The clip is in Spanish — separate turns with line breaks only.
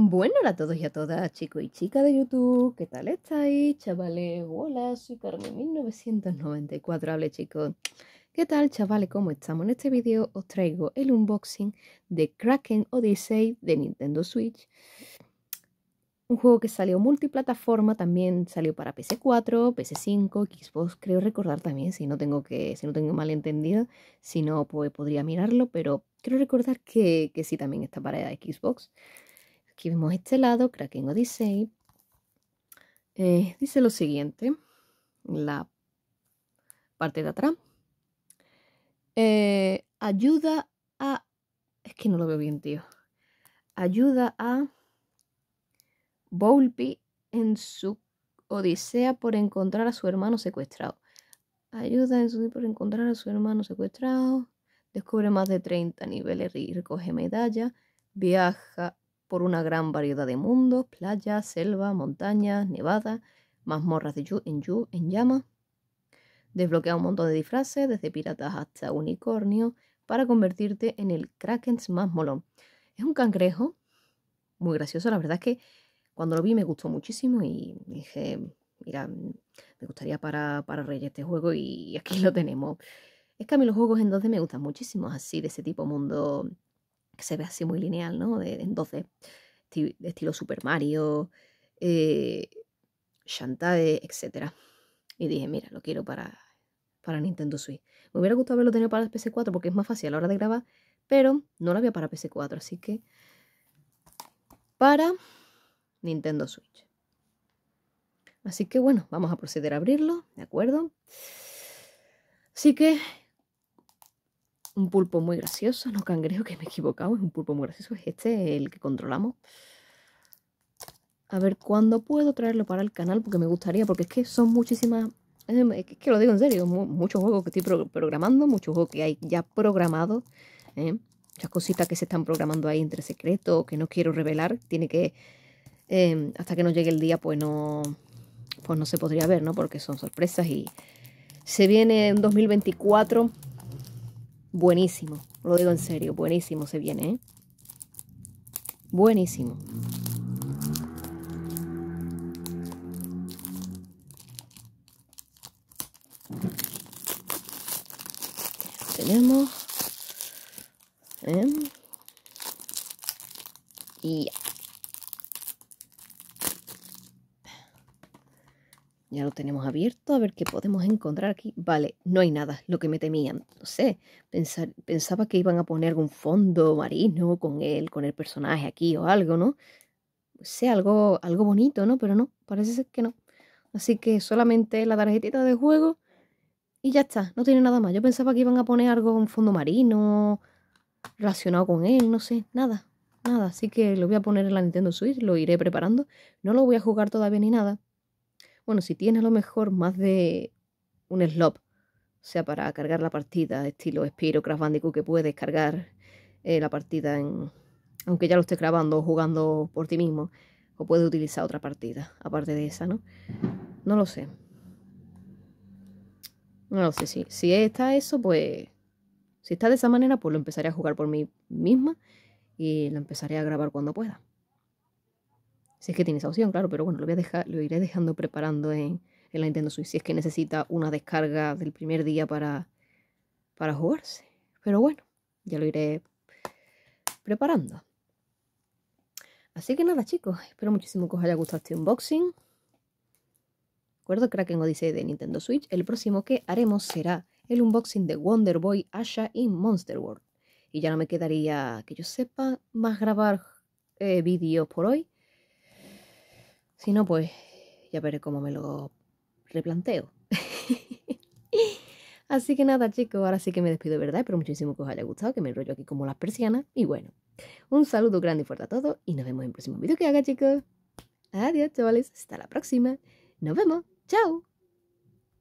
Bueno, hola a todos y a todas, chicos y chicas de YouTube, ¿qué tal estáis, chavales? Hola, soy Carmen 1994, hable chicos. ¿Qué tal, chavales? ¿Cómo estamos? En este vídeo os traigo el unboxing de Kraken Odyssey de Nintendo Switch. Un juego que salió multiplataforma, también salió para PC4, PC5, Xbox, creo recordar también, si no tengo que, si no tengo malentendido, si no, pues podría mirarlo, pero creo recordar que, que sí también está para Xbox. Aquí vemos este lado, Kraken Odyssey. Eh, dice lo siguiente, la parte de atrás. Eh, ayuda a... Es que no lo veo bien, tío. Ayuda a Volpi en su odisea por encontrar a su hermano secuestrado. Ayuda en su por encontrar a su hermano secuestrado. Descubre más de 30 niveles y recoge medalla Viaja por una gran variedad de mundos, playas, selva, montañas, nevadas, mazmorras de yu, en, yu, en llama. Desbloquea un montón de disfraces, desde piratas hasta unicornio, para convertirte en el Krakens más molón. Es un cangrejo muy gracioso, la verdad es que cuando lo vi me gustó muchísimo y dije, mira, me gustaría para, para este juego y aquí lo tenemos. Es que a mí los juegos en 2 me gustan muchísimo, así de ese tipo, mundo que se ve así muy lineal, ¿no? De, en 12, de estilo Super Mario, eh, Shantae, etc. Y dije, mira, lo quiero para, para Nintendo Switch. Me hubiera gustado haberlo tenido para ps 4 porque es más fácil a la hora de grabar, pero no lo había para PC4, así que para Nintendo Switch. Así que bueno, vamos a proceder a abrirlo, ¿de acuerdo? Así que un pulpo muy gracioso, no cangrejo que me he equivocado, es un pulpo muy gracioso, es este el que controlamos. A ver cuándo puedo traerlo para el canal, porque me gustaría, porque es que son muchísimas... Es que lo digo en serio, muchos juegos que estoy programando, muchos juegos que hay ya programados, ¿eh? muchas cositas que se están programando ahí entre secretos, que no quiero revelar, tiene que... Eh, hasta que no llegue el día, pues no, pues no se podría ver, ¿no? Porque son sorpresas y se viene en 2024 Buenísimo, lo digo en serio, buenísimo se viene, ¿eh? Buenísimo. Tenemos... ¿eh? Y ya. Ya lo tenemos abierto, a ver qué podemos encontrar aquí. Vale, no hay nada, lo que me temían. No sé, pensaba que iban a poner Algún fondo marino con él, con el personaje aquí o algo, ¿no? O sea, algo, algo bonito, ¿no? Pero no, parece ser que no. Así que solamente la tarjetita de juego y ya está, no tiene nada más. Yo pensaba que iban a poner algo Un fondo marino relacionado con él, no sé, nada, nada. Así que lo voy a poner en la Nintendo Switch, lo iré preparando. No lo voy a jugar todavía ni nada bueno, si tiene a lo mejor más de un slop, o sea, para cargar la partida, estilo Spiro, Crash Bandicoot, que puedes cargar eh, la partida en... Aunque ya lo estés grabando o jugando por ti mismo, o puedes utilizar otra partida, aparte de esa, ¿no? No lo sé. No lo sé, Si está eso, pues... Si está de esa manera, pues lo empezaré a jugar por mí misma y lo empezaré a grabar cuando pueda. Si es que tiene esa opción, claro, pero bueno, lo, voy a dejar, lo iré dejando preparando en, la Nintendo Switch si es que necesita una descarga del primer día para, para jugarse. Pero bueno, ya lo iré preparando. Así que nada, chicos, espero muchísimo que os haya gustado este unboxing. Recuerdo Kraken Odyssey de Nintendo Switch. El próximo que haremos será el unboxing de Wonder Boy, Asha y Monster World. Y ya no me quedaría, que yo sepa, más grabar eh, vídeos por hoy. Si no, pues ya veré cómo me lo replanteo. Así que nada, chicos, ahora sí que me despido, ¿verdad? Espero muchísimo que os haya gustado, que me enrollo aquí como las persianas. Y bueno, un saludo grande y fuerte a todos y nos vemos en el próximo vídeo que haga, chicos. Adiós, chavales. Hasta la próxima. Nos vemos. Chao.